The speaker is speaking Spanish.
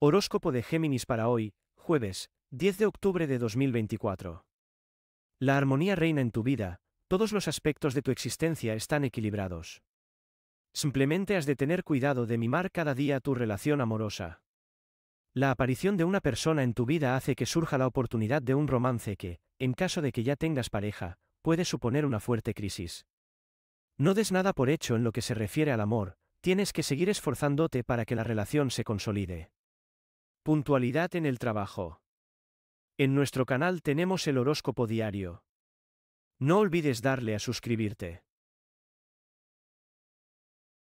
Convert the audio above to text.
Horóscopo de Géminis para hoy, jueves, 10 de octubre de 2024. La armonía reina en tu vida, todos los aspectos de tu existencia están equilibrados. Simplemente has de tener cuidado de mimar cada día tu relación amorosa. La aparición de una persona en tu vida hace que surja la oportunidad de un romance que, en caso de que ya tengas pareja, puede suponer una fuerte crisis. No des nada por hecho en lo que se refiere al amor, tienes que seguir esforzándote para que la relación se consolide. Puntualidad en el trabajo. En nuestro canal tenemos el horóscopo diario. No olvides darle a suscribirte.